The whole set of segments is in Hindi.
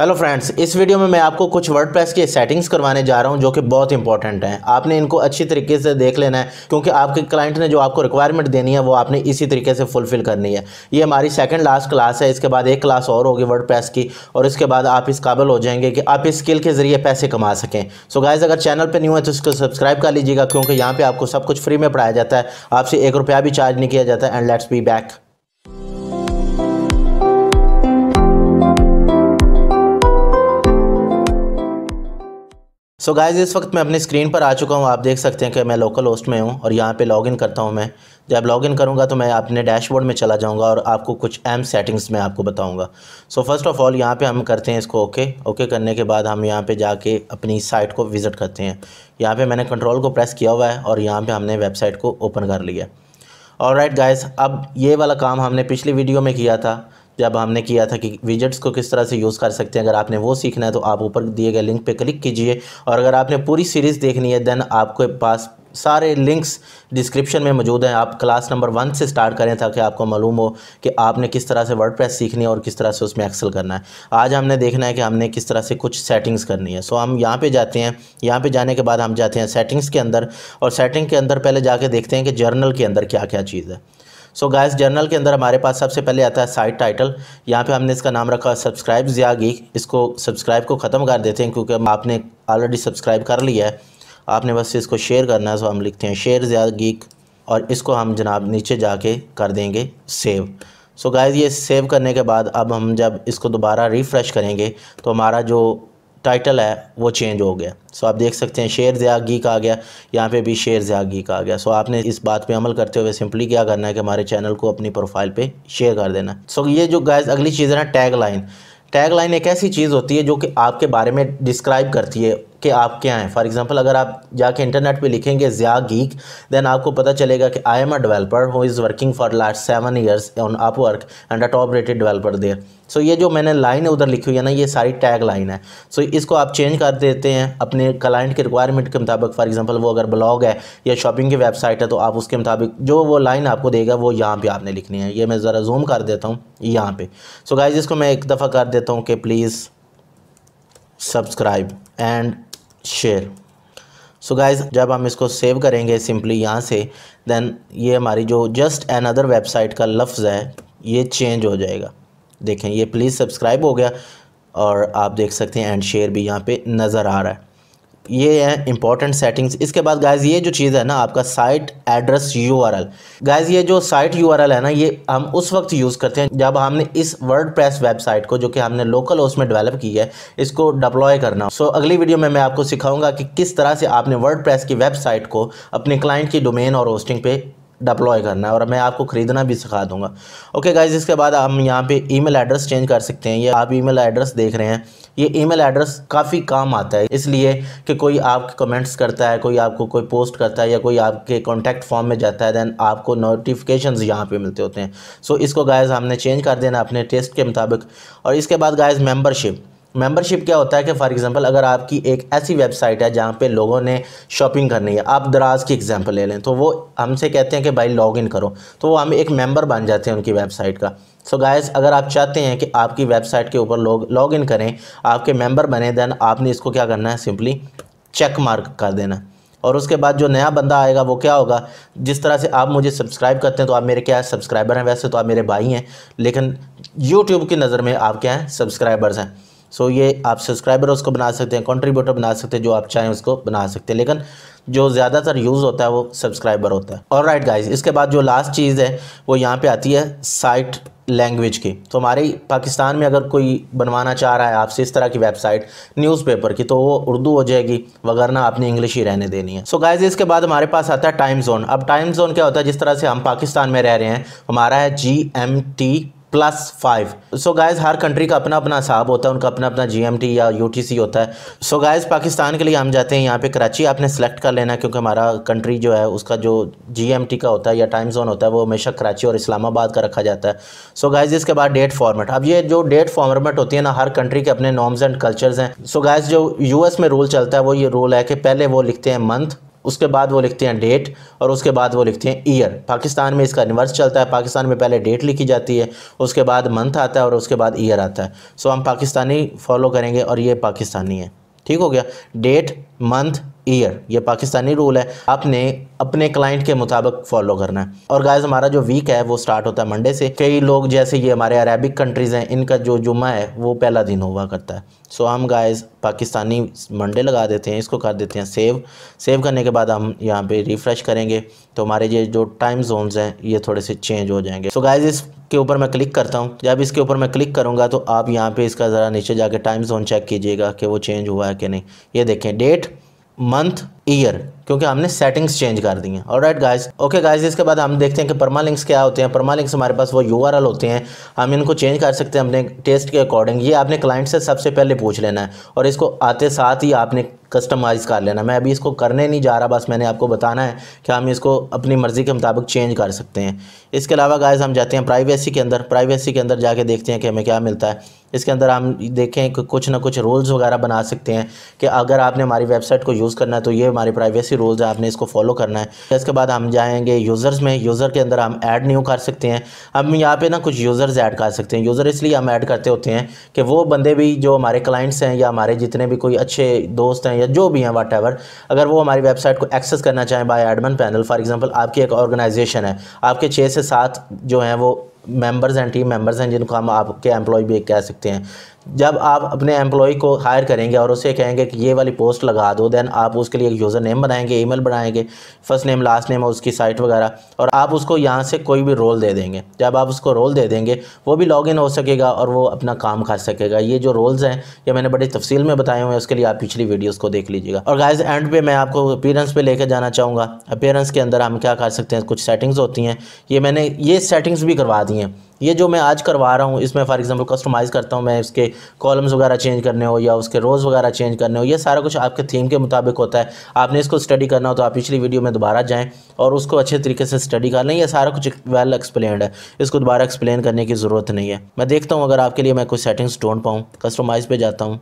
हेलो फ्रेंड्स इस वीडियो में मैं आपको कुछ वर्डप्रेस के सेटिंग्स करवाने जा रहा हूं जो कि बहुत इंपॉर्टेंट हैं आपने इनको अच्छी तरीके से देख लेना है क्योंकि आपके क्लाइंट ने जो आपको रिक्वायरमेंट देनी है वो आपने इसी तरीके से फुलफिल करनी है ये हमारी सेकंड लास्ट क्लास है इसके बाद एक क्लास और होगी वर्ड की और इसके बाद आप इस काबिल हो जाएंगे कि आप इस स्किल के ज़रिए पैसे कमा सकें सो गाइज़ अगर चैनल पर न्यू है तो इसको सब्सक्राइब कर लीजिएगा क्योंकि यहाँ पर आपको सब कुछ फ्री में पढ़ाया जाता है आपसे एक रुपया भी चार्ज नहीं किया जाता and let's be back so so guys इस वक्त मैं अपनी स्क्रीन पर आ चुका हूँ आप देख सकते हैं कि मैं लोकल होस्ट में हूँ और यहाँ पे लॉगिन करता हूँ मैं जब लॉगिन करूँगा तो मैं अपने डैशबोर्ड में चला जाऊँगा और आपको कुछ एम सेटिंग्स में आपको बताऊँगा सो फर्स्ट ऑफ़ ऑल यहाँ पे हम करते हैं इसको ओके okay. ओके okay करने के बाद हम यहाँ पर जाके अपनी साइट को विज़िट करते हैं यहाँ पर मैंने कंट्रोल को प्रेस किया हुआ है और यहाँ पर हमने वेबसाइट को ओपन कर लिया और राइट गाइज अब ये वाला काम हमने पिछली वीडियो में किया था जब हमने किया था कि विजट्स को किस तरह से यूज़ कर सकते हैं अगर आपने वो सीखना है तो आप ऊपर दिए गए लिंक पे क्लिक कीजिए और अगर आपने पूरी सीरीज़ देखनी है देन आपके पास सारे लिंक्स डिस्क्रिप्शन में मौजूद हैं आप क्लास नंबर वन से स्टार्ट करें ताकि आपको मालूम हो कि आपने किस तरह से वर्ड प्रेस सीखनी है और किस तरह से उसमें एक्सेल करना है आज हमने देखना है कि हमने किस तरह से कुछ सेटिंग्स करनी है सो हम यहाँ पे जाते हैं यहाँ पे जाने के बाद हम जाते हैं सेटिंग्स के अंदर और सेटिंग के अंदर पहले जाके देखते हैं कि जर्नल के अंदर क्या क्या चीज़ है सो गाइस जर्नल के अंदर हमारे पास सबसे पहले आता है साइट टाइटल यहाँ पे हमने इसका नाम रखा सब्सक्राइब ज़िया गीक इसको सब्सक्राइब को ख़त्म कर देते हैं क्योंकि आपने ऑलरेडी सब्सक्राइब कर लिया है आपने बस इसको शेयर करना है सो तो हम लिखते हैं शेयर ज़िया गीक और इसको हम जनाब नीचे जाके कर देंगे सेव सो so गाइज़ ये सेव करने के बाद अब हम जब इसको दोबारा रिफ़्रेश करेंगे तो हमारा जो टाइटल है वो चेंज हो गया सो आप देख सकते हैं शेर ज़्यागी का आ गया यहाँ पे भी शेर जयागी का आ गया सो आपने इस बात पे अमल करते हुए सिंपली क्या करना है कि हमारे चैनल को अपनी प्रोफाइल पे शेयर कर देना सो ये जो गैस अगली चीज़ है ना टैग लाइन टैग लाइन एक ऐसी चीज़ होती है जो कि आपके बारे में डिस्क्राइब करती है कि आप क्या हैं फॉर एग्जांपल अगर आप जाके इंटरनेट पे लिखेंगे ज़िया गीक देन आपको पता चलेगा कि I am a developer who is working for last seven years on Upwork and a top rated developer there so ये जो मैंने लाइन उधर लिखी हुई है ना ये सारी टैग लाइन है सो so, इसको आप चेंज कर देते हैं अपने क्लाइंट के रिक्वायरमेंट के मुताबिक फॉर एग्जांपल वो अगर ब्लॉग है या शॉपिंग की वेबसाइट है तो आप उसके मुताबिक जो वो लाइन आपको देगा वो यहाँ पे आपने लिखनी है ये मैं ज़रा जूम कर देता हूँ यहाँ पे सो गाइज इसको मैं एक दफ़ा कर देता हूँ कि please subscribe and share so guys जब हम इसको सेव करेंगे सिंपली यहाँ से देन ये हमारी जो जस्ट एन अदर वेबसाइट का लफ्ज़ है ये चेंज हो जाएगा देखें ये प्लीज़ सब्सक्राइब हो गया और आप देख सकते हैं एंड शेयर भी यहाँ पे नज़र आ रहा है ये हैं इंपॉर्टेंट सेटिंग्स इसके बाद गाइज ये जो चीज़ है ना आपका site address U R L guys ये जो साइट यू आर एल है ना ये हम उस वक्त यूज़ करते हैं जब हमने इस वर्डप्रेस प्रेस वेबसाइट को जो कि हमने लोकल हाउस में डेवलप की है इसको डिप्लॉय करना सो so, अगली वीडियो में मैं आपको सिखाऊंगा कि किस तरह से आपने वर्ड प्रेस की वेबसाइट को अपने क्लाइंट की डोमेन और होस्टिंग पे डप्लॉय करना है और मैं आपको ख़रीदना भी सिखा दूंगा ओके गाइज इसके बाद हम यहाँ पे ईमेल एड्रेस चेंज कर सकते हैं ये आप ईमेल एड्रेस देख रहे हैं ये ईमेल एड्रेस काफ़ी काम आता है इसलिए कि कोई आपके कमेंट्स करता है कोई आपको कोई पोस्ट करता है या कोई आपके कॉन्टैक्ट फॉर्म में जाता है दैन आपको नोटिफिकेशन यहाँ पर मिलते होते हैं सो so, इसको गायज़ हमने चेंज कर देना अपने टेस्ट के मुताबिक और इसके बाद गायज़ मेम्बरशिप मेंबरशिप क्या होता है कि फॉर एग्जांपल अगर आपकी एक ऐसी वेबसाइट है जहाँ पे लोगों ने शॉपिंग करनी है आप दराज की एग्जांपल ले लें तो वो हमसे कहते हैं कि भाई लॉग इन करो तो वो हम एक मेंबर बन जाते हैं उनकी वेबसाइट का सो so गायस अगर आप चाहते हैं कि आपकी वेबसाइट के ऊपर लोग लॉग इन करें आपके मेम्बर बने देन आपने इसको क्या करना है सिंपली चेक मार्क कर देना और उसके बाद जो नया बंदा आएगा वो क्या होगा जिस तरह से आप मुझे सब्सक्राइब करते हैं तो आप मेरे क्या है सब्सक्राइबर हैं वैसे तो आप मेरे भाई हैं लेकिन यूट्यूब की नज़र में आप क्या हैं सब्सक्राइबर्स हैं सो ये आप सब्सक्राइबर उसको बना सकते हैं कंट्रीब्यूटर बना सकते हैं जो आप चाहें उसको बना सकते हैं लेकिन जो ज़्यादातर यूज़ होता है वो सब्सक्राइबर होता है और राइट गाइज इसके बाद जो लास्ट चीज़ है वो यहाँ पर आती है साइट लैंग्वेज की तो हमारे पाकिस्तान में अगर कोई बनवाना चाह रहा है आपसे इस तरह की वेबसाइट न्यूज़पेपर की तो वो उर्दू हो जाएगी वगरना आपने इंग्लिश ही रहने देनी है सो so गाइज इसके बाद हमारे पास आता है टाइम जोन अब टाइम जोन क्या होता है जिस तरह से हम पाकिस्तान में रह रहे हैं हमारा है G M T plus five so guys हर कंट्री का अपना अपना हिसाब होता है उनका अपना अपना जीएमटी या यूटीसी होता है सो so गाइस पाकिस्तान के लिए हम जाते हैं यहाँ पे कराची आपने सेलेक्ट कर लेना क्योंकि हमारा कंट्री जो है उसका जो जीएमटी का होता है या टाइम जोन होता है वो हमेशा कराची और इस्लामाबाद का रखा जाता है सो so इसके बाद डेट फॉर्मेट अब ये जो डेट फॉर्मेट होती है ना हर कंट्री के अपने नॉर्म्स एंड कल्चर्स हैं सो so गाइस जो यूएस में रूल चलता है वो ये रूल है कि पहले वो लिखते हैं मंथ उसके बाद वो लिखते हैं डेट और उसके बाद वो लिखते हैं ईयर पाकिस्तान में इसका रिवर्स चलता है पाकिस्तान में पहले डेट लिखी जाती है उसके बाद मंथ आता है और उसके बाद ईयर आता है सो हम पाकिस्तानी फॉलो करेंगे और ये पाकिस्तानी है ठीक हो गया डेट मंथ ईयर ये पाकिस्तानी रूल है आपने अपने क्लाइंट के मुताबिक फॉलो करना है और गाइज हमारा जो वीक है वो स्टार्ट होता है मंडे से कई लोग जैसे ये हमारे अरेबिक कंट्रीज़ हैं इनका जो जुमा है वो पहला दिन हुआ करता है सो हम गाइज पाकिस्तानी मंडे लगा देते हैं इसको कर देते हैं सेव सेव करने के बाद हम यहाँ पे रिफ़्रेश करेंगे तो हमारे ये जो टाइम जोनस हैं ये थोड़े से चेंज हो जाएंगे सो so गाइज इसके ऊपर मैं क्लिक करता हूँ जब इसके ऊपर मैं क्लिक करूँगा तो आप यहाँ पे इसका ज़रा नीचे जाके टाइम जोन चेक कीजिएगा कि वो चेंज हुआ है कि नहीं ये देखें डेट मंथ ईयर क्योंकि हमने सेटिंग्स चेंज कर दी हैं और गाइस ओके गाइस इसके बाद हम देखते हैं कि परमा लिंक्स क्या होते हैं परमा लिंक्स हमारे पास वो यू होते हैं हम इनको चेंज कर सकते हैं अपने टेस्ट के अकॉर्डिंग ये आपने क्लाइंट से सबसे पहले पूछ लेना है और इसको आते साथ ही आपने कस्टमाइज़ कर लेना मैं अभी इसको करने नहीं जा रहा बस मैंने आपको बताना है कि हम इसको अपनी मर्ज़ी के मुताबिक चेंज कर सकते हैं इसके अलावा गाइस हम जाते हैं प्राइवेसी के अंदर प्राइवेसी के अंदर जाके देखते हैं कि हमें क्या मिलता है इसके अंदर हम देखें कि कुछ ना कुछ रूल्स वगैरह बना सकते हैं कि अगर आपने हमारी वेबसाइट को यूज़ करना है तो ये हमारी प्राइवेसी रूल्स है आपने इसको फॉलो करना है इसके बाद हम जाएंगे यूज़र्स में यूज़र के अंदर हम ऐड न्यू कर सकते हैं हम यहाँ पे ना कुछ यूज़र्स ऐड कर सकते हैं यूज़र इसलिए हम ऐड करते होते हैं कि वो बंदे भी जो हमारे क्लाइंट्स हैं या हमारे जितने भी कोई अच्छे दोस्त हैं या जो भी हैं वाट अगर वो हमारी वेबसाइट को एक्सेस करना चाहें by admin panel for example आपकी एक ऑर्गेनाइजेशन है आपके छः से सात जो हैं वो मेंबर्स हैं टीम मेंबर्स हैं जिनको हम आपके एम्प्लॉय भी कह सकते हैं जब आप अपने एम्प्लॉय को हायर करेंगे और उसे कहेंगे कि ये वाली पोस्ट लगा दो दैन आप उसके लिए एक यूज़र नेम बनाएंगे ईमेल बनाएंगे फर्स्ट नेम लास्ट नेम और उसकी साइट वगैरह और आप उसको यहाँ से कोई भी रोल दे देंगे जब आप उसको रोल दे देंगे वो भी लॉगिन हो सकेगा और वो अपना काम कर सकेगा ये जो रोल्स हैं ये मैंने बड़ी तफसील में बताए हुए हैं उसके लिए आप पिछली वीडियोज़ को देख लीजिएगा और गाइज एंड पे मैं आपको अपेरेंस पर लेकर जाना चाहूँगा अपेरेंस के अंदर हम क्या कर सकते हैं कुछ सेटिंग्स होती हैं ये मैंने ये सेटिंग्स भी करवा दी हैं ये जो मैं आज करवा रहा हूँ इसमें फॉर एग्जांपल कस्टमाइज़ करता हूँ मैं इसके कॉलम्स वगैरह चेंज करने हो या उसके रोज़ वगैरह चेंज करने हो ये सारा कुछ आपके थीम के मुताबिक होता है आपने इसको स्टडी करना हो तो आप पिछली वीडियो में दोबारा जाएँ और उसको अच्छे तरीके से स्टडी कर लें यह सारा कुछ वेल एक्सप्लेंड है इसको दोबारा एक्सप्लेन करने की ज़रूरत नहीं है मैं देखता हूँ अगर आपके लिए मैं कुछ सेटिंग्स ढूंढ पाऊँ कस्टमाइज़ पर जाता हूँ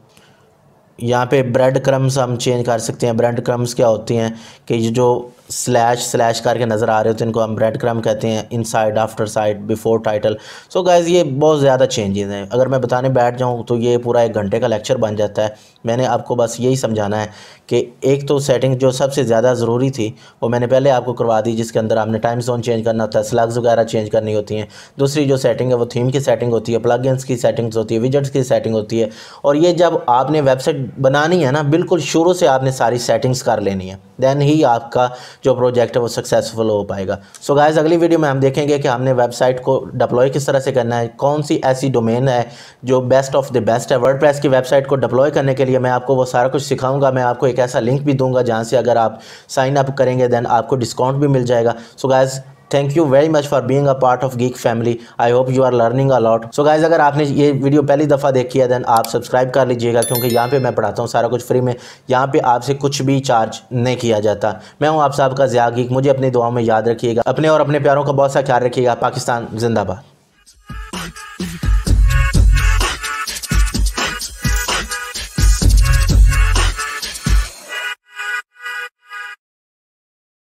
यहाँ पे ब्रेड क्रम्स हम चेंज कर सकते हैं ब्रेड क्रम्स क्या होती हैं कि जो स्लैश स्लैश करके नज़र आ रहे हो तो इनको हम ब्रेड क्रम कहते हैं in side after side before title so guys ये बहुत ज़्यादा चेंजेस हैं अगर मैं बताने बैठ जाऊँ तो ये पूरा एक घंटे का लेक्चर बन जाता है मैंने आपको बस यही समझाना है कि एक तो सेटिंग जो सबसे ज़्यादा ज़रूरी थी वो मैंने पहले आपको करवा दी जिसके अंदर आपने टाइम जोन चेंज करना होता है स्लग्स वगैरह चेंज करनी होती हैं दूसरी जो सेटिंग है वो थीम की सेटिंग होती है प्लगइन्स की सेटिंग्स होती है विजट्स की सेटिंग होती है और ये जब आपने वेबसाइट बनानी है ना बिल्कुल शुरू से आपने सारी सेटिंग्स कर लेनी है देन ही आपका जो प्रोजेक्ट है वो सक्सेसफुल हो पाएगा सो so गायज अगली वीडियो में हम देखेंगे कि हमने वेबसाइट को डिप्लॉय किस तरह से करना है कौन सी ऐसी डोमेन है जो बेस्ट ऑफ द बेस्ट है वर्ड की वेबसाइट को डिप्लॉय करने के लिए मैं आपको वो सारा कुछ सिखाऊंगा मैं आपको एक ऐसा लिंक भी दूंगा जहाँ से अगर आप साइन अप करेंगे दैन आपको डिस्काउंट भी मिल जाएगा so so guys thank you very much for being a part of geek family I hope you are learning a lot so guys अगर आपने ये वीडियो पहली दफ़ा देखी है देन आप सब्सक्राइब कर लीजिएगा क्योंकि यहाँ पे मैं पढ़ाता हूँ सारा कुछ फ्री में यहाँ पे आपसे कुछ भी चार्ज नहीं किया जाता मैं हूँ आप साहब का ज्यादा गीक मुझे अपनी दुआओं में याद रखिएगा अपने और अपने प्यारों का बहुत सा ख्याल रखिएगा पाकिस्तान जिंदाबाद